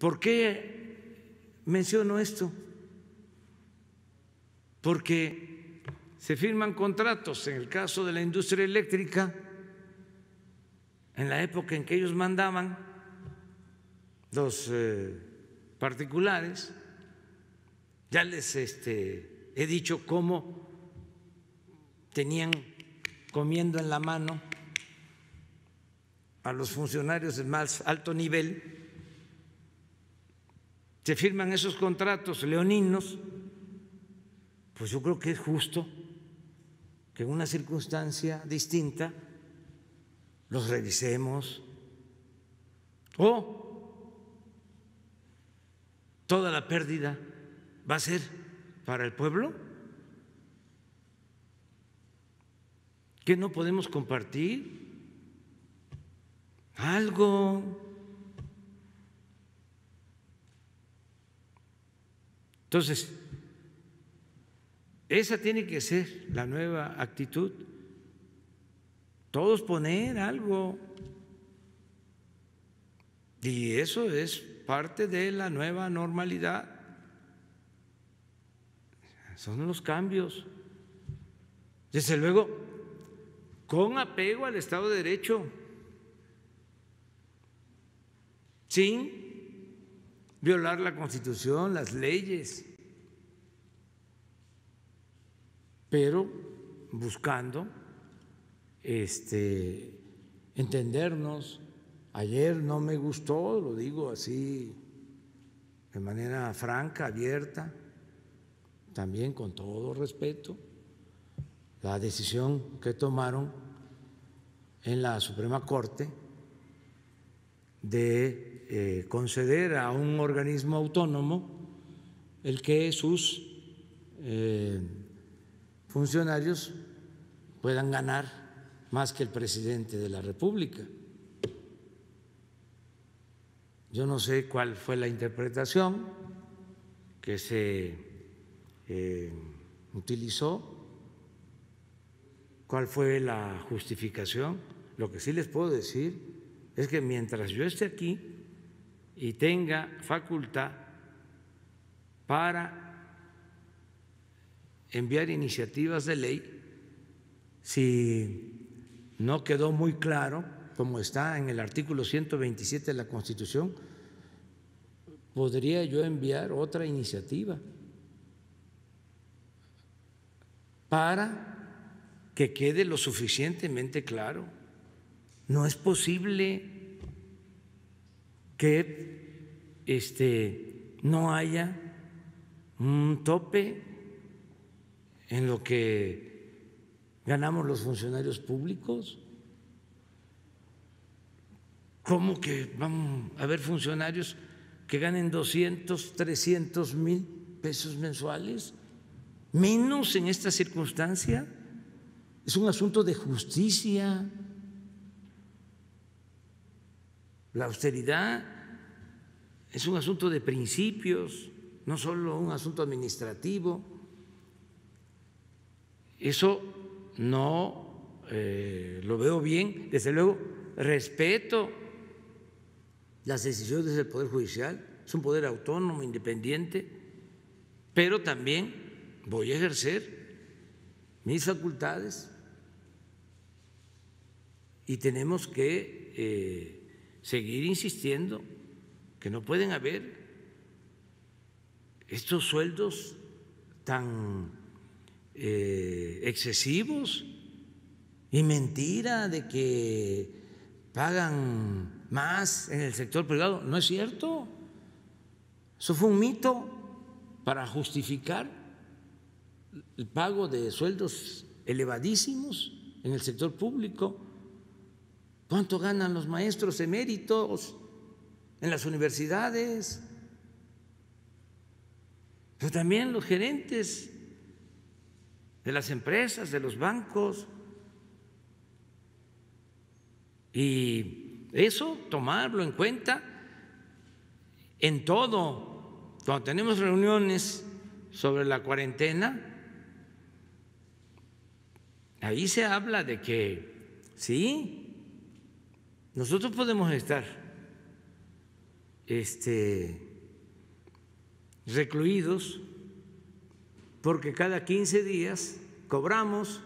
¿Por qué menciono esto? Porque se firman contratos, en el caso de la industria eléctrica, en la época en que ellos mandaban, los eh, particulares, ya les este, he dicho cómo tenían comiendo en la mano a los funcionarios de más alto nivel se firman esos contratos leoninos, pues yo creo que es justo que en una circunstancia distinta los revisemos o toda la pérdida va a ser para el pueblo que no podemos compartir algo Entonces, esa tiene que ser la nueva actitud. Todos poner algo. Y eso es parte de la nueva normalidad. Son los cambios. Desde luego, con apego al Estado de Derecho, sin violar la constitución, las leyes, pero buscando este, entendernos. Ayer no me gustó, lo digo así de manera franca, abierta, también con todo respeto, la decisión que tomaron en la Suprema Corte de eh, conceder a un organismo autónomo el que sus eh, funcionarios puedan ganar más que el presidente de la República. Yo no sé cuál fue la interpretación que se eh, utilizó, cuál fue la justificación. Lo que sí les puedo decir es que mientras yo esté aquí, y tenga facultad para enviar iniciativas de ley si no quedó muy claro, como está en el artículo 127 de la Constitución, podría yo enviar otra iniciativa para que quede lo suficientemente claro. No es posible que este, no haya un tope en lo que ganamos los funcionarios públicos. ¿Cómo que van a haber funcionarios que ganen 200, 300 mil pesos mensuales? Menos en esta circunstancia. Es un asunto de justicia. La austeridad es un asunto de principios, no solo un asunto administrativo. Eso no eh, lo veo bien. Desde luego, respeto las decisiones del Poder Judicial, es un poder autónomo, independiente, pero también voy a ejercer mis facultades y tenemos que... Eh, seguir insistiendo que no pueden haber estos sueldos tan eh, excesivos y mentira de que pagan más en el sector privado. No es cierto. Eso fue un mito para justificar el pago de sueldos elevadísimos en el sector público. ¿Cuánto ganan los maestros eméritos en las universidades? Pero también los gerentes de las empresas, de los bancos. Y eso, tomarlo en cuenta en todo. Cuando tenemos reuniones sobre la cuarentena, ahí se habla de que sí, nosotros podemos estar este, recluidos porque cada 15 días cobramos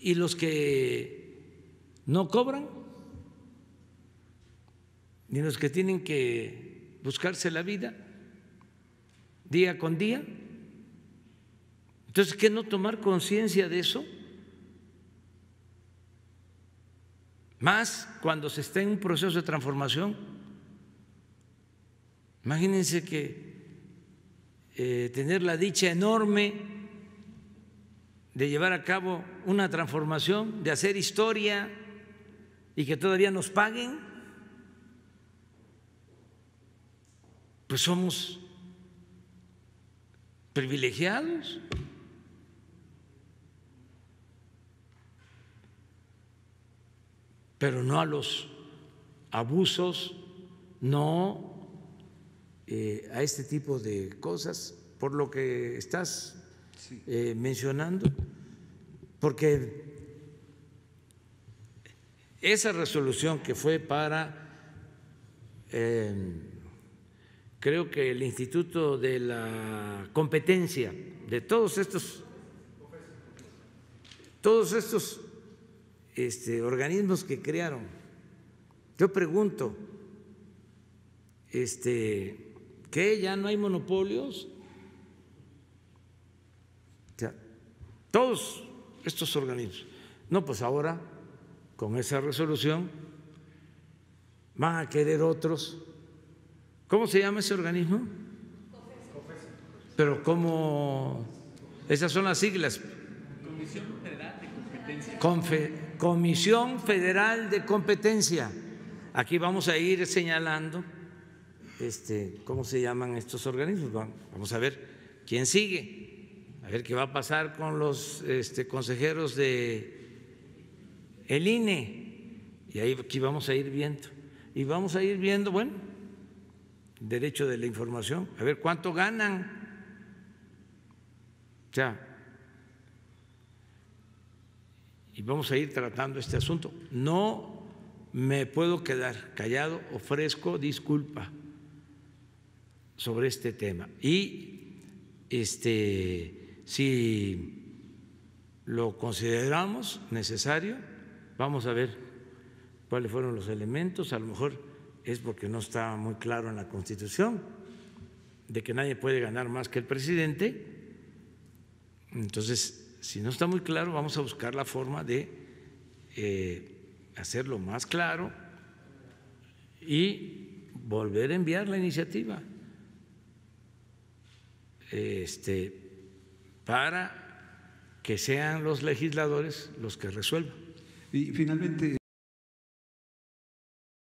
y los que no cobran ni los que tienen que buscarse la vida día con día entonces, ¿qué no tomar conciencia de eso? Más cuando se está en un proceso de transformación. Imagínense que eh, tener la dicha enorme de llevar a cabo una transformación, de hacer historia y que todavía nos paguen, pues somos privilegiados. pero no a los abusos, no eh, a este tipo de cosas, por lo que estás eh, mencionando, porque esa resolución que fue para, em, creo que el Instituto de la Competencia, de todos estos, todos estos este, organismos que crearon. Yo pregunto, este, ¿qué? ¿Ya no hay monopolios? todos estos organismos. No, pues ahora, con esa resolución, van a querer otros. ¿Cómo se llama ese organismo? Pero como, esas son las siglas. Comisión Federal de Competencia. Confe Comisión Federal de Competencia. Aquí vamos a ir señalando este, cómo se llaman estos organismos. Vamos a ver quién sigue, a ver qué va a pasar con los este, consejeros de el INE. Y ahí aquí vamos a ir viendo. Y vamos a ir viendo, bueno, derecho de la información, a ver cuánto ganan. O y vamos a ir tratando este asunto. No me puedo quedar callado, ofrezco disculpa sobre este tema. Y este, si lo consideramos necesario, vamos a ver cuáles fueron los elementos, a lo mejor es porque no estaba muy claro en la Constitución de que nadie puede ganar más que el presidente. Entonces, si no está muy claro, vamos a buscar la forma de eh, hacerlo más claro y volver a enviar la iniciativa este, para que sean los legisladores los que resuelvan. Y finalmente.